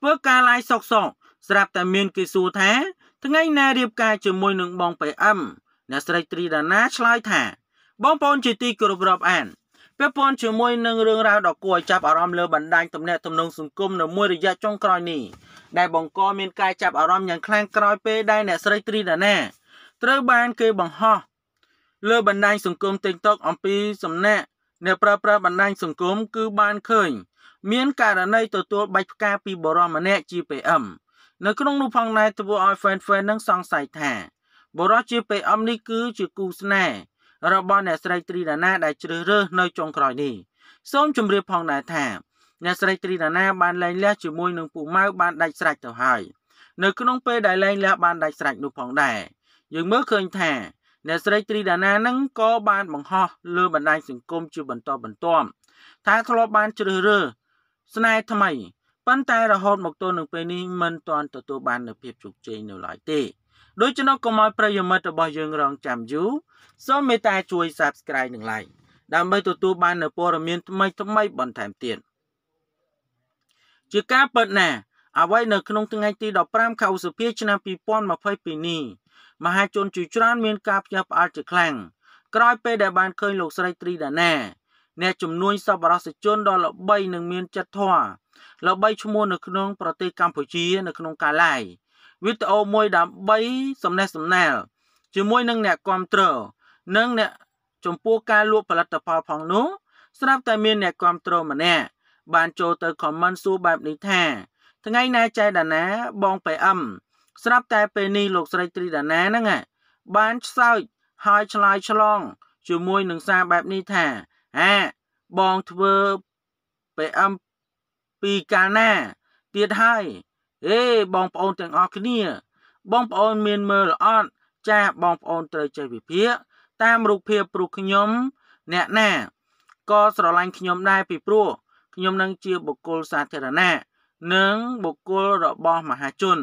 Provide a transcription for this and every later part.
ធ្វើការឡាយសុកសក់ស្រាប់តែមានគេសួរថា ថ្ងៃណារៀបការជាមួយនឹងបងប៉ែអឹមអ្នកស្រីត្រីដាណាឆ្លើយថា បងប្អូនជាទីគោរពរាប់អានពាក់ព័ន្ធជាមួយនឹងរឿងរ៉ាវដ៏គួរឲ្យចាប់អារម្មណ៍លើបណ្ដាញទំនាក់ទំនងសង្គមនៅមួយរយៈចុងក្រោយនេះដែលបង្កមានការចាប់អារម្មណ៍យ៉ាងខ្លាំងក្រោយពេលដែលអ្នកស្រីត្រីដាណាត្រូវបានគេបង្ហោះលើបណ្ដាញសង្គម TikTok អំពីសំណាក់អ្នកប្រើប្រាស់បណ្ដាញសង្គមគឺបានឃើញមានករណីទទួលបាច់ផ្កាពីបរមម្នាក់ជា PM នៅក្នុងនោះផងដែរធ្វើឲ្យ fan fan នឹងសង្ស័យថាបរមជា PM នេះគឺជាគូស្នេហ៍របស់អ្នកស្រីត្រីដាណាដែលជ្រើសរើសនៅចុងក្រោយនេះសូមជម្រាបផងដែរថាអ្នកស្រីត្រីដាណាបានលែងលះជាមួយនឹងពូម៉ៅបានដាច់ស្រេចទៅហើយនៅក្នុងពេលដែលលែងលះបានដាច់ស្រេចនោះផងដែរយើងមើលឃើញថាអ្នកស្រីត្រីដាណានឹងក៏បានបង្ហោះលើបណ្ដាញសង្គមជាបន្តបន្ទាប់ថាធ្លាប់បានជ្រើសរើសស្នេហ៍ថ្មីប៉ុន្តែរហូតមកទល់នឹងពេលនេះមិនទាន់ទទួលបាននូវភាពជោគជ័យនៅឡើយទេដូច្នោះកុំឲ្យប្រិយមិត្តរបស់យើងរងចាំយូរសូមមេត្តាជួយ Subscribe និង Like ដើម្បីទទួលបាននូវព័ត៌មានថ្មី ថ្មីបន្ថែមទៀតជាការពិតណាស់អ្វីនៅក្នុងថ្ងៃទី15ខែឧសភាឆ្នាំ2022នេះមហាជនជាច្រើនមានការភ្ញាក់ផ្អើលជាខ្លាំងក្រោយពេលដែលបានឃើញលោកស្រីត្រីដាណាអ្នកជំនួញសប្បុរសជនដ៏ល្បីនិងមានចិត្តធម៌ល្បីឈ្មោះនៅក្នុងប្រទេសកម្ពុជានៅក្នុងកាឡាយវីដេអូមួយដើម្បីសំណេះសំណាល ជាមួយនឹងអ្នកគ្រប់គ្រងនិងអ្នកចំពោះការលក់ផលិតផលផងនោះ ស្រាប់តែមានអ្នកគ្រប់គ្រងម្នាក់បានចូលទៅ comment សួរបែបនេះថា ថ្ងៃណាចែកដាណាបងប៉ែអឹមស្រាប់តែពេលនេះលោកស្រីត្រីដាណាហ្នឹងបានខ្សោយហើយឆ្លើយឆ្លងជាមួយនឹងសារបែបនេះថាអាបងធ្វើ PM ពីកាលណាទៀតហើយអេបងប្អូនទាំងអស់គ្នា បងប្អូនមានមើលអត់ចាស់បងប្អូនត្រូវចេះវិភាគតាមរូបភាពព្រោះខ្ញុំ អ្នកណាក៏ស្រឡាញ់ខ្ញុំដែរពីព្រោះខ្ញុំនឹងជាបុគ្គលសាធារណៈនិង បុគ្គលរបស់មហាជន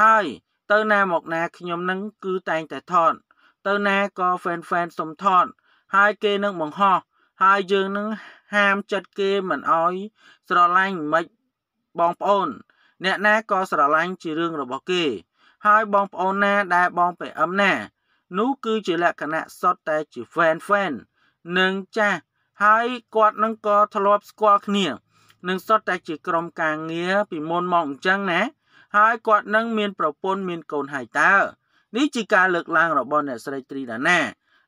ហើយ ទៅណាមកណាខ្ញុំនឹង គឺតែងតែថតទៅណាក៏ fan fan សុំថតហើយគេនឹងបង្ហោះហើយយើងនឹងហាមចិត្តគេមិនអោយស្រឡាញ់មិនបងប្អូនអ្នកណាក៏ស្រឡាញ់ជារឿងរបស់គេ ហើយបងប្អូនណា ដែលបងប្អូនណា នោះគឺជាលក្ខណៈសុទ្ធតែជា fan fan និងចាស់ហើយគាត់នឹងក៏ធ្លាប់ស្គាល់គ្នានឹងសុទ្ធតែជាក្រុមការងារពីមុនមកអញ្ចឹងណាហើយគាត់នឹងមានប្រពន្ធមានកូនហើយតើនេះជាការលើកឡើងរបស់ អ្នកស្រីត្រីដាណា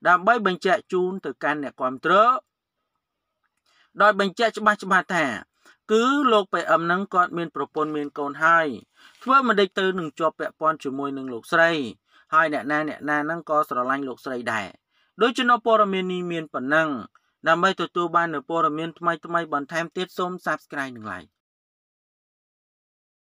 ដើម្បីបញ្ជាក់ជូនទៅកាន់អ្នកគ្រប់គ្រងដោយបញ្ជាក់ច្បាស់ច្បាស់ថា គឺលោកប៉ែអឹមហ្នឹងគាត់មានប្រពន្ធមានកូនហើយធ្វើមិនដេចទៅនឹងជាប់ពាក់ព័ន្ធជាមួយនឹងលោកស្រីហើយអ្នកណាអ្នកណាហ្នឹងក៏ស្រឡាញ់លោកស្រីដែរដូចជំនួបព័ត៌មាននេះមានប៉ុណ្ណឹងដើម្បីទទួលបាននូវព័ត៌មានថ្មីថ្មីបន្ថែមទៀតសូម Subscribe នឹង Like